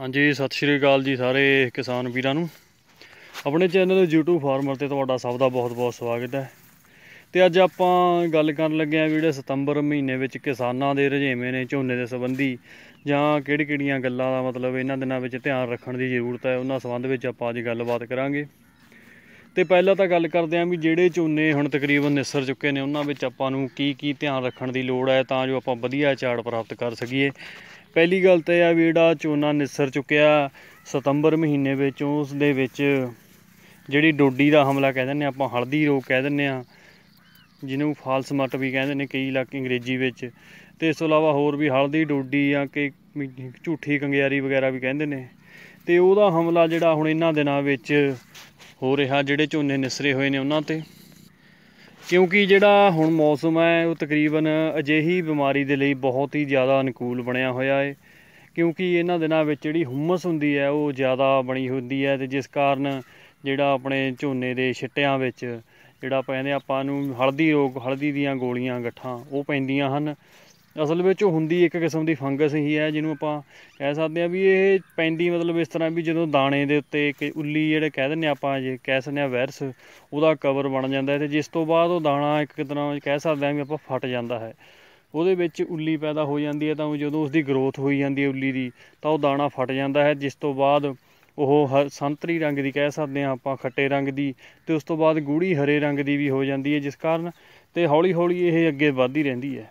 ਹਾਂਜੀ ਸਤਿ ਸ਼੍ਰੀ ਅਕਾਲ ਜੀ ਸਾਰੇ ਕਿਸਾਨ ਵੀਰਾਂ ਨੂੰ ਆਪਣੇ ਚੈਨਲ YouTube ਫਾਰਮਰ ਤੇ ਤੁਹਾਡਾ ਸਭ ਦਾ ਬਹੁਤ-ਬਹੁਤ ਸਵਾਗਤ ਹੈ ਤੇ ਅੱਜ ਆਪਾਂ ਗੱਲ ਕਰਨ ਲੱਗੇ ਆ ਜਿਹੜੇ ਸਤੰਬਰ ਮਹੀਨੇ ਵਿੱਚ ਕਿਸਾਨਾਂ ਦੇ ਰੁਝੇਵੇਂ ਨੇ ਝੋਨੇ ਦੇ ਸੰਬੰਧੀ ਜਾਂ ਕਿਹੜੀ-ਕਿਹੜੀਆਂ ਗੱਲਾਂ ਦਾ ਮਤਲਬ ਇਹਨਾਂ ਦਿਨਾਂ ਵਿੱਚ ਧਿਆਨ ਰੱਖਣ ਦੀ ਜ਼ਰੂਰਤ ਹੈ ਉਹਨਾਂ ਸੰਬੰਧ ਵਿੱਚ ਆਪਾਂ ਅੱਜ ਗੱਲਬਾਤ ਕਰਾਂਗੇ ਤੇ ਪਹਿਲਾਂ ਤਾਂ ਗੱਲ ਕਰਦੇ ਆਂ ਵੀ ਜਿਹੜੇ ਝੋਨੇ ਹੁਣ ਤਕਰੀਬਨ ਨਿਸਰ ਚੁੱਕੇ ਨੇ ਉਹਨਾਂ ਵਿੱਚ ਆਪਾਂ ਨੂੰ ਕੀ ਕੀ ਧਿਆਨ ਰੱਖਣ ਦੀ ਲੋੜ ਹੈ ਤਾਂ ਜੋ ਆਪਾਂ ਵਧੀਆ ਝਾੜ ਪ੍ਰਾਪਤ ਕਰ ਸਕੀਏ ਪਹਿਲੀ ਗੱਲ ਤਾਂ ਇਹ ਆ ਵੀ ਜਿਹੜਾ ਝੋਨਾ ਨਿਸਰ ਚੁੱਕਿਆ ਸਤੰਬਰ ਮਹੀਨੇ ਵਿੱਚ ਉਸ ਦੇ ਵਿੱਚ ਜਿਹੜੀ ਡੋਡੀ ਦਾ ਹਮਲਾ ਕਹਿ ਦਿੰਦੇ ਆਪਾਂ ਹਲਦੀ ਰੋਗ ਕਹਿ ਦਿੰਦੇ ਆ ਜਿਹਨੂੰ ਫਾਲਸ ਮੱਟ ਵੀ ਕਹਿੰਦੇ ਨੇ ਕਈ ਇਲਾਕੇ ਅੰਗਰੇਜ਼ੀ ਵਿੱਚ ਤੇ ਇਸ ਤੋਂ ਇਲਾਵਾ ਹੋਰ ਵੀ ਹਲਦੀ ਡੋਡੀ ਜਾਂ ਕਿ ਝੂਠੀ ਕੰਗਿਆਰੀ ਵਗੈਰਾ ਵੀ ਕਹਿੰਦੇ ਨੇ ਤੇ ਉਹਦਾ ਹਮਲਾ ਜਿਹੜਾ ਹੁਣ ਇਹਨਾਂ ਦਿਨਾਂ ਵਿੱਚ ਹੋ ਰਿਹਾ ਜਿਹੜੇ ਝੋਨੇ ਨਿਸਰੇ ਹੋਏ ਨੇ ਉਹਨਾਂ ਤੇ ਕਿਉਂਕਿ ਜਿਹੜਾ ਹੁਣ ਮੌਸਮ ਹੈ ਉਹ ਤਕਰੀਬਨ ਅਜੇਹੀ ਬਿਮਾਰੀ ਦੇ ਲਈ ਬਹੁਤ ਹੀ ਜ਼ਿਆਦਾ ਅਨੁਕੂਲ ਬਣਿਆ ਹੋਇਆ ਹੈ ਕਿਉਂਕਿ ਇਹਨਾਂ ਦਿਨਾਂ ਵਿੱਚ ਜਿਹੜੀ ਹਮਸ ਹੁੰਦੀ ਹੈ ਉਹ ਜ਼ਿਆਦਾ ਬਣੀ ਹੁੰਦੀ ਹੈ ਤੇ ਜਿਸ ਕਾਰਨ ਜਿਹੜਾ ਆਪਣੇ ਝੋਨੇ ਦੇ ਛਿੱਟਿਆਂ ਵਿੱਚ ਜਿਹੜਾ ਪੈਂਦੇ ਆਪਾਂ ਨੂੰ ਹਲਦੀ ਰੋਗ ਹਲਦੀ ਦੀਆਂ ਗੋਲੀਆਂ ਗੱਠਾਂ ਉਹ ਪੈਂਦੀਆਂ ਹਨ ਅਸਲ ਵਿੱਚ ਉਹ ਹੁੰਦੀ ਇੱਕ ਕਿਸਮ ਦੀ ਫੰਗਸ ਹੀ ਹੈ ਜਿਹਨੂੰ ਆਪਾਂ ਕਹਿ ਸਕਦੇ ਆ ਵੀ ਇਹ ਪੈਂਦੀ ਮਤਲਬ ਇਸ ਤਰ੍ਹਾਂ ਵੀ ਜਦੋਂ ਦਾਣੇ ਦੇ ਉੱਤੇ ਇੱਕ ਉੱਲੀ ਜਿਹੜੇ ਕਹਿ ਦਿੰਨੇ ਆਪਾਂ ਜੇ ਕਹਿ ਸਕਦੇ ਆ ਵਾਇਰਸ ਉਹਦਾ ਕਵਰ ਬਣ ਜਾਂਦਾ ਤੇ ਜਿਸ ਤੋਂ ਬਾਅਦ ਉਹ ਦਾਣਾ ਇੱਕ ਤਰ੍ਹਾਂ ਕਹਿ ਸਕਦੇ ਆ ਵੀ ਆਪਾਂ ਫਟ ਜਾਂਦਾ ਹੈ ਉਹਦੇ ਵਿੱਚ ਉੱਲੀ ਪੈਦਾ ਹੋ ਜਾਂਦੀ ਹੈ ਤਾਂ ਜਦੋਂ ਉਸ ਦੀ ਗਰੋਥ ਹੋਈ ਜਾਂਦੀ ਹੈ ਉੱਲੀ ਦੀ ਤਾਂ ਉਹ ਦਾਣਾ ਫਟ ਜਾਂਦਾ ਹੈ ਜਿਸ ਤੋਂ ਬਾਅਦ ਉਹ ਸੰਤਰੀ ਰੰਗ ਦੀ ਕਹਿ ਸਕਦੇ ਆ ਆਪਾਂ ਖੱਟੇ ਰੰਗ ਦੀ ਤੇ ਉਸ ਤੋਂ ਬਾਅਦ ਗੂੜੀ ਹਰੇ ਰੰਗ ਦੀ ਵੀ ਹੋ ਜਾਂਦੀ ਹੈ ਜਿਸ ਕਾਰਨ ਤੇ ਹੌਲੀ ਹੌਲੀ ਇਹ ਅੱਗੇ ਵੱਧਦੀ ਰਹਿੰਦੀ ਹੈ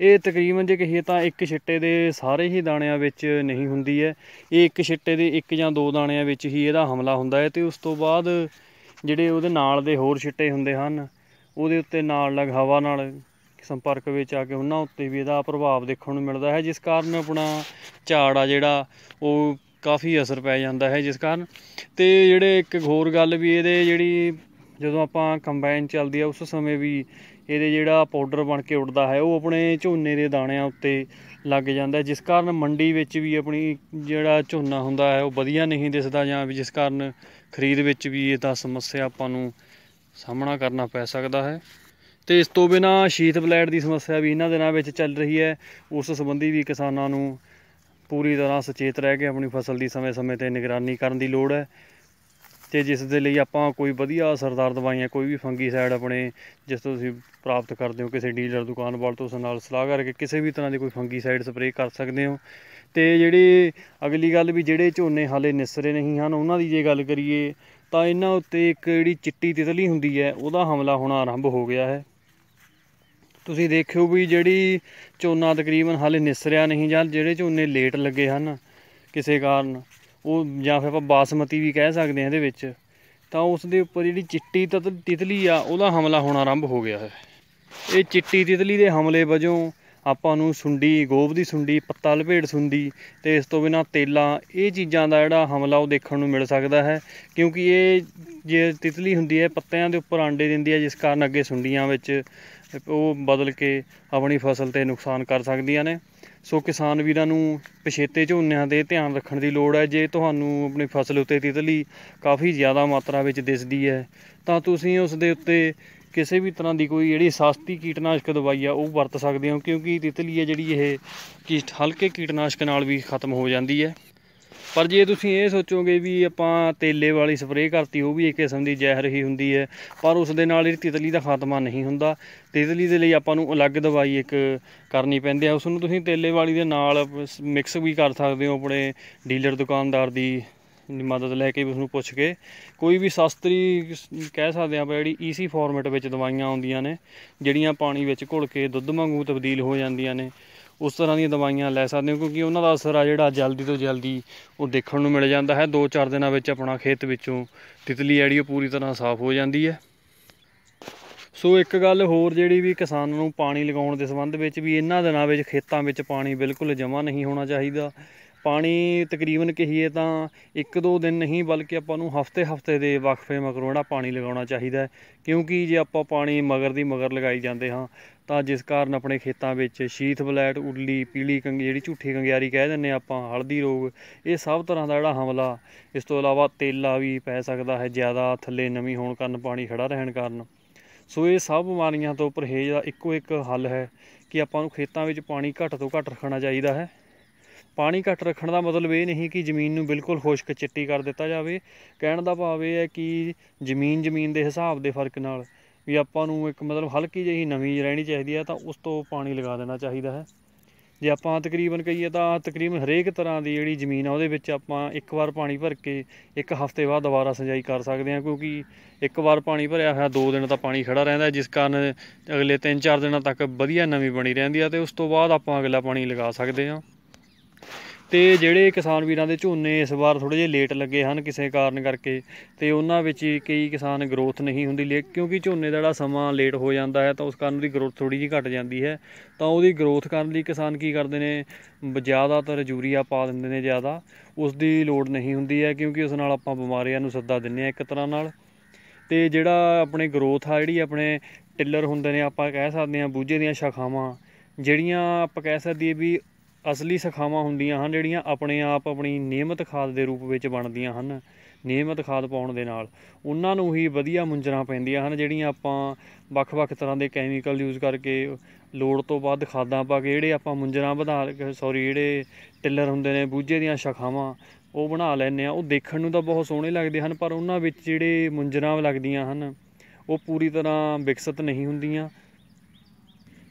ਇਹ ਤਕਰੀਬਨ ਜੇ ਕਹੀਏ ਤਾਂ ਇੱਕ ਛਿੱਟੇ ਦੇ ਸਾਰੇ ਹੀ ਦਾਣਿਆਂ ਵਿੱਚ ਨਹੀਂ ਹੁੰਦੀ ਹੈ ਇਹ ਇੱਕ ਛਿੱਟੇ ਦੇ ਇੱਕ ਜਾਂ ਦੋ ਦਾਣਿਆਂ ਵਿੱਚ ਹੀ ਇਹਦਾ ਹਮਲਾ ਹੁੰਦਾ ਹੈ ਤੇ ਉਸ ਤੋਂ ਬਾਅਦ ਜਿਹੜੇ ਉਹਦੇ ਨਾਲ ਦੇ ਹੋਰ ਛਿੱਟੇ ਹੁੰਦੇ ਹਨ ਉਹਦੇ ਉੱਤੇ ਨਾਲ ਲਗ ਹਵਾ ਨਾਲ ਸੰਪਰਕ ਵਿੱਚ ਆ ਕੇ ਉਹਨਾਂ ਉੱਤੇ ਵੀ ਇਹਦਾ ਪ੍ਰਭਾਵ ਦੇਖਣ ਨੂੰ ਮਿਲਦਾ ਹੈ ਜਿਸ ਕਾਰਨ ਆਪਣਾ ਝਾੜ ਆ ਜਿਹੜਾ ਉਹ ਕਾਫੀ ਅਸਰ ਪੈ ਜਾਂਦਾ ਹੈ ਜਿਸ ਕਾਰਨ ਤੇ ਜਿਹੜੇ ਇੱਕ ਹੋਰ ਗੱਲ ਵੀ ਇਹਦੇ ਜਿਹੜੀ ਜਦੋਂ ਆਪਾਂ ਕੰਬਾਈਨ ਚੱਲਦੀ ਆ ਉਸ ਸਮੇਂ ਵੀ ਇਹਦੇ ਜਿਹੜਾ ਪਾਊਡਰ ਬਣ ਕੇ ਉੱਡਦਾ ਹੈ ਉਹ ਆਪਣੇ ਝੋਨੇ ਦੇ ਦਾਣਿਆਂ ਉੱਤੇ ਲੱਗ ਜਾਂਦਾ ਜਿਸ ਕਾਰਨ ਮੰਡੀ ਵਿੱਚ ਵੀ ਆਪਣੀ ਜਿਹੜਾ ਝੋਨਾ ਹੁੰਦਾ ਹੈ ਉਹ ਵਧੀਆ ਨਹੀਂ ਦਿਸਦਾ ਜਾਂ ਵੀ ਜਿਸ ਕਾਰਨ ਖਰੀਦ ਵਿੱਚ ਵੀ ਇਹ ਤਾਂ ਸਮੱਸਿਆ ਆਪਾਂ ਨੂੰ ਸਾਹਮਣਾ ਕਰਨਾ ਪੈ ਸਕਦਾ ਹੈ ਤੇ ਇਸ ਤੋਂ ਬਿਨਾ ਸ਼ੀਤ ਬਲੈਡ ਦੀ ਸਮੱਸਿਆ ਵੀ ਇਹਨਾਂ ਦਿਨਾਂ ਵਿੱਚ ਚੱਲ ਰਹੀ ਹੈ ਉਸ ਸੰਬੰਧੀ ਵੀ ਕਿਸਾਨਾਂ ਨੂੰ ਪੂਰੀ ਤਰ੍ਹਾਂ ਸੁਚੇਤ ਰਹਿ ਕੇ ਆਪਣੀ ਫਸਲ ਦੀ ਸਮੇਂ-ਸਮੇਂ ਤੇ ਨਿਗਰਾਨੀ ਕਰਨ ਦੀ ਲੋੜ ਹੈ ਤੇ ਜਿਸ ਦੇ ਲਈ ਆਪਾਂ ਕੋਈ ਵਧੀਆ ਅਸਰਦਾਰ ਦਵਾਈਆਂ ਕੋਈ ਵੀ ਫੰਗੀਸਾਈਡ ਆਪਣੇ ਜਿਸ ਤੋਂ ਤੁਸੀਂ ਪ੍ਰਾਪਤ ਕਰਦੇ ਹੋ ਕਿਸੇ ਡੀਲਰ ਦੁਕਾਨ ਵਾਲ ਤੋਂ ਉਸ ਨਾਲ ਸਲਾਹ ਕਰਕੇ ਕਿਸੇ ਵੀ ਤਰ੍ਹਾਂ ਦੀ ਕੋਈ ਫੰਗੀਸਾਈਡ ਸਪਰੇਅ ਕਰ ਸਕਦੇ ਹੋ ਤੇ ਜਿਹੜੇ ਅਗਲੀ ਗੱਲ ਵੀ ਜਿਹੜੇ ਝੋਨੇ ਹਾਲੇ ਨਿਸਰੇ ਨਹੀਂ ਹਨ ਉਹਨਾਂ ਦੀ ਜੇ ਗੱਲ ਕਰੀਏ ਤਾਂ ਇਹਨਾਂ ਉੱਤੇ ਇੱਕ ਜਿਹੜੀ ਚਿੱਟੀ ਤਿਤਲੀ ਹੁੰਦੀ ਹੈ ਉਹਦਾ ਹਮਲਾ ਹੋਣਾ ਆਰੰਭ ਹੋ ਗਿਆ ਹੈ ਤੁਸੀਂ ਦੇਖਿਓ ਵੀ ਜਿਹੜੀ ਝੋਨਾ ਤਕਰੀਬਨ ਹਾਲੇ ਨਿਸਰਿਆ ਨਹੀਂ ਜਾਂ ਜਿਹੜੇ ਝੋਨੇ ਲੇਟ ਲੱਗੇ ਹਨ ਕਿਸੇ ਕਾਰਨ ਉਹ ਜਾਂ ਫਿਰ ਆਪਾਂ ਬਾਸਮਤੀ ਵੀ ਕਹਿ ਸਕਦੇ ਆ ਇਹਦੇ ਵਿੱਚ ਤਾਂ ਉਸ ਦੇ ਉੱਪਰ ਜਿਹੜੀ ਚਿੱਟੀ ਤਿਤਲੀ ਆ ਉਹਦਾ ਹਮਲਾ ਹੋਣਾ ਆਰੰਭ ਹੋ ਗਿਆ ਹੈ ਇਹ ਚਿੱਟੀ ਤਿਤਲੀ ਦੇ ਹਮਲੇ ਵਜੋਂ ਆਪਾਂ ਨੂੰ ਸੁੰਡੀ ਗੋਭ ਦੀ ਸੁੰਡੀ ਪੱਤਾ ਲਪੇਟ ਸੁੰਡੀ ਤੇ ਇਸ ਤੋਂ ਬਿਨਾ ਤੇਲਾ ਇਹ ਚੀਜ਼ਾਂ ਦਾ ਜਿਹੜਾ ਹਮਲਾ ਉਹ ਦੇਖਣ ਨੂੰ ਮਿਲ ਸਕਦਾ ਹੈ ਕਿਉਂਕਿ ਇਹ ਜੇ ਤਿਤਲੀ ਹੁੰਦੀ ਹੈ ਪੱਤਿਆਂ ਦੇ ਉੱਪਰ ਆਂਡੇ ਦਿੰਦੀ ਹੈ ਜਿਸ ਕਾਰਨ ਅੱਗੇ ਸੁੰਡੀਆਂ ਵਿੱਚ ਉਹ ਬਦਲ ਕੇ ਆਪਣੀ ਫਸਲ ਤੇ ਨੁਕਸਾਨ ਕਰ ਸਕਦੀਆਂ ਨੇ ਸੋ ਕਿਸਾਨ ਵੀਰਾਂ ਨੂੰ ਪਛੇਤੇ ਝੋਨਿਆਂ ਦੇ ਧਿਆਨ ਰੱਖਣ ਦੀ ਲੋੜ ਹੈ ਜੇ ਤੁਹਾਨੂੰ ਆਪਣੀ ਫਸਲ ਉੱਤੇ ਤਿਤਲੀ ਕਾਫੀ ਜ਼ਿਆਦਾ ਮਾਤਰਾ ਵਿੱਚ ਦਿਸਦੀ ਹੈ ਤਾਂ ਤੁਸੀਂ ਉਸ ਦੇ ਉੱਤੇ ਕਿਸੇ ਵੀ ਤਰ੍ਹਾਂ ਦੀ ਕੋਈ ਜਿਹੜੀ ਸਸਤੀ ਕੀਟਨਾਸ਼ਕ ਦਵਾਈ ਆ ਉਹ ਵਰਤ ਸਕਦੇ ਹੋ ਕਿਉਂਕਿ ਤਿਤਲੀ ਹੈ ਜਿਹੜੀ ਇਹ ਕੀ ਹਲਕੇ ਕੀਟਨਾਸ਼ਕ ਨਾਲ ਵੀ ਖਤਮ ਹੋ ਜਾਂਦੀ ਹੈ ਪਰ ਜੇ ਤੁਸੀਂ ਇਹ ਸੋਚੋਗੇ ਵੀ ਆਪਾਂ ਤੇਲੇ ਵਾਲੀ ਸਪਰੇਅ ਕਰਤੀ ਉਹ ਵੀ ਇੱਕ ਕਿਸਮ ਦੀ ਜ਼ਹਿਰ ਹੀ ਹੁੰਦੀ ਹੈ ਪਰ ਉਸ ਦੇ ਨਾਲ ਇਹ ਤਿਤਲੀ ਦਾ ਖਾਤਮਾ ਨਹੀਂ ਹੁੰਦਾ ਤਿਤਲੀ ਦੇ ਲਈ ਆਪਾਂ ਨੂੰ ਅਲੱਗ ਦਵਾਈ ਇੱਕ ਕਰਨੀ ਪੈਂਦੀ ਹੈ ਉਸ ਨੂੰ ਤੁਸੀਂ ਤੇਲੇ ਵਾਲੀ ਦੇ ਨਾਲ ਮਿਕਸ ਵੀ ਕਰ ਸਕਦੇ ਹੋ ਆਪਣੇ ਡੀਲਰ ਦੁਕਾਨਦਾਰ ਦੀ ਮਦਦ ਲੈ ਕੇ ਉਸ ਨੂੰ ਪੁੱਛ ਕੇ ਕੋਈ ਵੀ ਸ਼ਾਸਤਰੀ ਕਹਿ ਸਕਦੇ ਆਪਾਂ ਜਿਹੜੀ ਈਸੀ ਫਾਰਮੈਟ ਵਿੱਚ ਦਵਾਈਆਂ ਆਉਂਦੀਆਂ ਨੇ ਜਿਹੜੀਆਂ ਪਾਣੀ ਵਿੱਚ ਘੁਲ ਕੇ ਦੁੱਧ ਵਾਂਗੂ ਤਬਦੀਲ ਹੋ ਜਾਂਦੀਆਂ ਨੇ ਉਸ ਤਰ੍ਹਾਂ ਦੀਆਂ ਦਵਾਈਆਂ ਲੈ ਸਕਦੇ ਹੋ ਕਿਉਂਕਿ ਉਹਨਾਂ ਦਾ ਅਸਰ ਆ ਜਿਹੜਾ ਜਲਦੀ ਤੋਂ ਜਲਦੀ ਉਹ ਦੇਖਣ ਨੂੰ ਮਿਲ ਜਾਂਦਾ ਹੈ 2-4 ਦਿਨਾਂ ਵਿੱਚ ਆਪਣਾ ਖੇਤ ਵਿੱਚੋਂ ਤਿਤਲੀ ਜਿਹੜੀ ਉਹ ਪੂਰੀ ਤਰ੍ਹਾਂ ਸਾਫ਼ ਹੋ ਜਾਂਦੀ ਹੈ ਸੋ ਇੱਕ ਗੱਲ ਹੋਰ ਜਿਹੜੀ ਵੀ ਕਿਸਾਨ ਨੂੰ ਪਾਣੀ ਲਗਾਉਣ ਦੇ ਸੰਬੰਧ ਵਿੱਚ ਵੀ ਇਹਨਾਂ ਦਿਨਾਂ ਵਿੱਚ ਖੇਤਾਂ ਵਿੱਚ ਪਾਣੀ ਬਿਲਕੁਲ ਜਮਾ ਨਹੀਂ ਹੋਣਾ ਚਾਹੀਦਾ ਪਾਣੀ ਤਕਰੀਬਨ ਕਹੀਏ ਤਾਂ ਇੱਕ ਦੋ ਦਿਨ ਨਹੀਂ ਬਲਕਿ ਆਪਾਂ ਨੂੰ ਹਫਤੇ ਹਫਤੇ ਦੇ ਵਕਫੇ ਮਗਰੋਂ ਜਿਹੜਾ ਪਾਣੀ ਲਗਾਉਣਾ ਚਾਹੀਦਾ ਕਿਉਂਕਿ ਜੇ ਆਪਾਂ ਪਾਣੀ ਮਗਰ ਦੀ ਮਗਰ ਲਗਾਈ ਜਾਂਦੇ ਹਾਂ ਤਾਂ ਜਿਸ ਕਾਰਨ ਆਪਣੇ ਖੇਤਾਂ ਵਿੱਚ ਸ਼ੀਥ ਬਲੈਟ ਉੱਲੀ ਪੀਲੀ ਕੰਗ ਜਿਹੜੀ ਝੂਠੀ ਕੰਗਿਆਰੀ ਕਹਿ ਦਿੰਨੇ ਆਪਾਂ ਹਲਦੀ ਰੋਗ ਇਹ ਸਭ ਤਰ੍ਹਾਂ ਦਾ ਜਿਹੜਾ ਹਮਲਾ ਇਸ ਤੋਂ ਇਲਾਵਾ ਤੇਲਾ ਵੀ ਪੈ ਸਕਦਾ ਹੈ ਜ਼ਿਆਦਾ ਥੱਲੇ ਨਮੀ ਹੋਣ ਕਾਰਨ ਪਾਣੀ ਖੜਾ ਰਹਿਣ ਕਾਰਨ ਸੋ ਇਹ ਸਭ ਬਿਮਾਰੀਆਂ ਤੋਂ ਪਰਹੇਜ਼ ਦਾ ਇੱਕੋ ਇੱਕ ਹੱਲ ਹੈ ਕਿ ਆਪਾਂ ਨੂੰ ਖੇਤਾਂ ਵਿੱਚ ਪਾਣੀ ਘੱਟ ਤੋਂ ਘੱਟ ਰੱਖਣਾ ਚਾਹੀਦਾ ਹੈ ਪਾਣੀ ਘੱਟ ਰੱਖਣ ਦਾ ਮਤਲਬ ਇਹ ਨਹੀਂ ਕਿ ਜ਼ਮੀਨ ਨੂੰ ਬਿਲਕੁਲ ਖੁਸ਼ਕ ਚਿੱਟੀ ਕਰ ਦਿੱਤਾ ਜਾਵੇ ਕਹਿਣ ਦਾ ਭਾਵ ਇਹ ਹੈ ਕਿ ਜ਼ਮੀਨ ਜ਼ਮੀਨ ਦੇ ਹਿਸਾਬ ਦੇ ਫਰਕ ਨਾਲ ਵੀ ਆਪਾਂ ਨੂੰ ਇੱਕ ਮਤਲਬ ਹਲਕੀ ਜਿਹੀ ਨਵੀਂ ਰਹਿਣੀ ਚਾਹੀਦੀ ਹੈ ਤਾਂ ਉਸ ਤੋਂ ਪਾਣੀ ਲਗਾ ਦੇਣਾ ਚਾਹੀਦਾ ਹੈ ਜੇ ਆਪਾਂ ਤਕਰੀਬਨ ਕਹੀਏ ਤਾਂ ਤਕਰੀਬਨ ਹਰੇਕ ਤਰ੍ਹਾਂ ਦੀ ਜਿਹੜੀ ਜ਼ਮੀਨ ਆ ਉਹਦੇ ਵਿੱਚ ਆਪਾਂ ਇੱਕ ਵਾਰ ਪਾਣੀ ਭਰ ਕੇ ਇੱਕ ਹਫ਼ਤੇ ਬਾਅਦ ਦੁਬਾਰਾ ਸਿੰਜਾਈ ਕਰ ਸਕਦੇ ਹਾਂ ਕਿਉਂਕਿ ਇੱਕ ਵਾਰ ਪਾਣੀ ਭਰਿਆ ਹੋਇਆ 2 ਦਿਨ ਤਾਂ ਪਾਣੀ ਖੜਾ ਰਹਿੰਦਾ ਜਿਸ ਕਾਰਨ ਅਗਲੇ 3-4 ਦਿਨਾਂ ਤੱਕ ਵਧੀਆ ਨਵੀਂ ਬਣੀ ਰਹਿੰਦੀ ਆ ਤੇ ਉਸ ਤੋਂ ਬਾਅਦ ਆਪਾਂ ਅਗਲਾ ਪਾਣੀ ਲਗਾ ਸਕਦੇ ਹਾਂ ਤੇ ਜਿਹੜੇ ਕਿਸਾਨ ਵੀਰਾਂ ਦੇ ਝੋਨੇ ਇਸ ਵਾਰ ਥੋੜੇ ਜਿਹਾ ਲੇਟ ਲੱਗੇ ਹਨ ਕਿਸੇ ਕਾਰਨ ਕਰਕੇ ਤੇ ਉਹਨਾਂ ਵਿੱਚ ਕਈ ਕਿਸਾਨ ਗਰੋਥ ਨਹੀਂ ਹੁੰਦੀ ਲੇ ਕਿਉਂਕਿ ਝੋਨੇ ਦਾ ਜਿਹੜਾ ਸਮਾਂ ਲੇਟ ਹੋ ਜਾਂਦਾ ਹੈ ਤਾਂ ਉਸ ਕਾਰਨ ਉਹਦੀ ਗਰੋਥ ਥੋੜੀ ਜਿਹੀ ਘਟ ਜਾਂਦੀ ਹੈ ਤਾਂ ਉਹਦੀ ਗਰੋਥ ਕਰਨ ਲਈ ਕਿਸਾਨ ਕੀ ਕਰਦੇ ਨੇ ਜ਼ਿਆਦਾਤਰ ਯੂਰੀਆ ਪਾ ਦਿੰਦੇ ਨੇ ਜ਼ਿਆਦਾ ਉਸ ਦੀ ਲੋੜ ਨਹੀਂ ਹੁੰਦੀ ਹੈ ਕਿਉਂਕਿ ਉਸ ਨਾਲ ਆਪਾਂ ਬਿਮਾਰੀਆਂ ਨੂੰ ਸੱਦਾ ਦਿੰਨੇ ਆ ਇੱਕ ਤਰ੍ਹਾਂ ਨਾਲ ਤੇ ਜਿਹੜਾ ਆਪਣੇ ਗਰੋਥ ਆ ਜਿਹੜੀ ਆਪਣੇ ਟਿੱਲਰ ਹੁੰਦੇ ਨੇ ਆਪਾਂ ਕਹਿ ਸਕਦੇ ਆ ਬੂਝੇ ਦੀਆਂ ਸ਼ਾਖਾਵਾਂ ਜਿਹੜੀਆਂ ਆਪਾਂ ਕਹਿ ਸਕਦੇ ਆ ਵੀ ਅਸਲੀ ਸਖਾਵਾਂ ਹੁੰਦੀਆਂ ਹਨ ਜਿਹੜੀਆਂ ਆਪਣੇ ਆਪ ਆਪਣੀ ਨਿਯਮਤ ਖਾਦ ਦੇ ਰੂਪ ਵਿੱਚ ਬਣਦੀਆਂ ਹਨ ਨਿਯਮਤ ਖਾਦ ਪਾਉਣ ਦੇ ਨਾਲ ਉਹਨਾਂ ਨੂੰ ਹੀ ਵਧੀਆ ਮੁੰਜਰਾ ਪੈਂਦੀਆਂ ਹਨ ਜਿਹੜੀਆਂ ਆਪਾਂ ਵੱਖ-ਵੱਖ ਤਰ੍ਹਾਂ ਦੇ ਕੈਮੀਕਲ ਯੂਜ਼ ਕਰਕੇ ਲੋੜ ਤੋਂ ਵੱਧ ਖਾਦਾਂ ਪਾ ਕੇ ਜਿਹੜੇ ਆਪਾਂ ਮੁੰਜਰਾ ਵਧਾ ਸੌਰੀ ਜਿਹੜੇ ਟਿੱਲਰ ਹੁੰਦੇ ਨੇ ਬੂਝੇ ਦੀਆਂ ਸ਼ਖਾਵਾਂ ਉਹ ਬਣਾ ਲੈਨੇ ਆ ਉਹ ਦੇਖਣ ਨੂੰ ਤਾਂ ਬਹੁਤ ਸੋਹਣੇ ਲੱਗਦੇ ਹਨ ਪਰ ਉਹਨਾਂ ਵਿੱਚ ਜਿਹੜੇ ਮੁੰਜਰਾ ਲੱਗਦੀਆਂ ਹਨ ਉਹ ਪੂਰੀ ਤਰ੍ਹਾਂ ਵਿਕਸਿਤ ਨਹੀਂ ਹੁੰਦੀਆਂ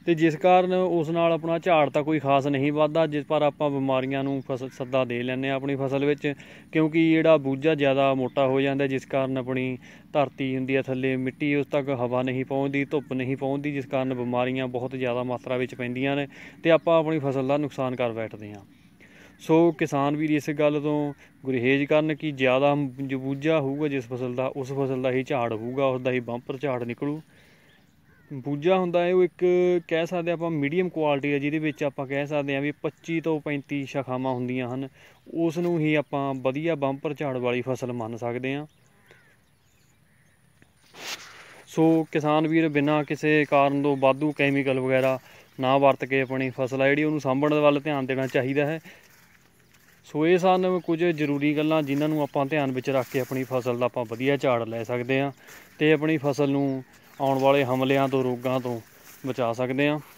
ਤੇ ਜਿਸ ਕਾਰਨ ਉਸ ਨਾਲ ਆਪਣਾ ਝਾੜ ਤਾਂ ਕੋਈ ਖਾਸ ਨਹੀਂ ਵੱਧਦਾ ਜਿਸ ਪਰ ਆਪਾਂ ਬਿਮਾਰੀਆਂ ਨੂੰ ਫਸਲ ਸੱਦਾ ਦੇ ਲੈਂਦੇ ਆ ਆਪਣੀ ਫਸਲ ਵਿੱਚ ਕਿਉਂਕਿ ਜਿਹੜਾ ਬੂਝਾ ਜ਼ਿਆਦਾ ਮੋਟਾ ਹੋ ਜਾਂਦਾ ਜਿਸ ਕਾਰਨ ਆਪਣੀ ਧਰਤੀ ਹੁੰਦੀ ਆ ਥੱਲੇ ਮਿੱਟੀ ਉਸ ਤੱਕ ਹਵਾ ਨਹੀਂ ਪਹੁੰਚਦੀ ਧੁੱਪ ਨਹੀਂ ਪਹੁੰਚਦੀ ਜਿਸ ਕਾਰਨ ਬਿਮਾਰੀਆਂ ਬਹੁਤ ਜ਼ਿਆਦਾ ਮਾਤਰਾ ਵਿੱਚ ਪੈਂਦੀਆਂ ਨੇ ਤੇ ਆਪਾਂ ਆਪਣੀ ਫਸਲ ਦਾ ਨੁਕਸਾਨ ਕਰ ਬੈਠਦੇ ਆ ਸੋ ਕਿਸਾਨ ਵੀਰ ਇਸ ਗੱਲ ਤੋਂ ਗੁਰਹੇਜ ਕਰਨ ਕਿ ਜ਼ਿਆਦਾ ਜਬੂਜਾ ਹੋਊਗਾ ਜਿਸ ਫਸਲ ਦਾ ਉਸ ਫਸਲ ਦਾ ਹੀ ਝਾੜ ਹੋਊਗਾ ਉਸ ਦਾ ਹੀ ਬੰਪਰ ਝਾੜ ਨਿਕਲੂ ਬੂਜਾ ਹੁੰਦਾ ਹੈ ਉਹ ਇੱਕ ਕਹਿ ਸਕਦੇ ਆਪਾਂ ਮੀਡੀਅਮ ਕੁਆਲਿਟੀ ਦਾ ਜਿਹਦੇ ਵਿੱਚ ਆਪਾਂ ਕਹਿ ਸਕਦੇ ਆ ਵੀ 25 ਤੋਂ 35 ਸ਼ਾਖਾਵਾਂ ਹੁੰਦੀਆਂ ਹਨ ਉਸ ਨੂੰ ਹੀ ਆਪਾਂ ਵਧੀਆ ਬੰਪਰ ਝਾੜ ਵਾਲੀ ਫਸਲ ਮੰਨ ਸਕਦੇ ਆ ਸੋ ਕਿਸਾਨ ਵੀਰ ਬਿਨਾਂ ਕਿਸੇ ਕਾਰਨ ਤੋਂ ਬਾਦੂ ਕੈਮੀਕਲ ਵਗੈਰਾ ਨਾ ਵਰਤ ਕੇ ਆਪਣੀ ਫਸਲ ਆ ਜਿਹੜੀ ਉਹਨੂੰ ਸਾਂਭਣ ਦੇ ਵੱਲ ਧਿਆਨ ਦੇਣਾ ਚਾਹੀਦਾ ਹੈ ਸੋ ਇਹ ਸਨ ਕੁਝ ਜ਼ਰੂਰੀ ਗੱਲਾਂ ਜਿਨ੍ਹਾਂ ਨੂੰ ਆਪਾਂ ਧਿਆਨ ਵਿੱਚ ਰੱਖ ਕੇ ਆਪਣੀ ਫਸਲ ਦਾ ਆਪਾਂ ਵਧੀਆ ਝਾੜ ਲੈ ਸਕਦੇ ਆ ਤੇ ਆਪਣੀ ਫਸਲ ਨੂੰ ਆਉਣ ਵਾਲੇ ਹਮਲਿਆਂ ਤੋਂ ਰੋਗਾਂ ਤੋਂ ਬਚਾ ਸਕਦੇ ਹਾਂ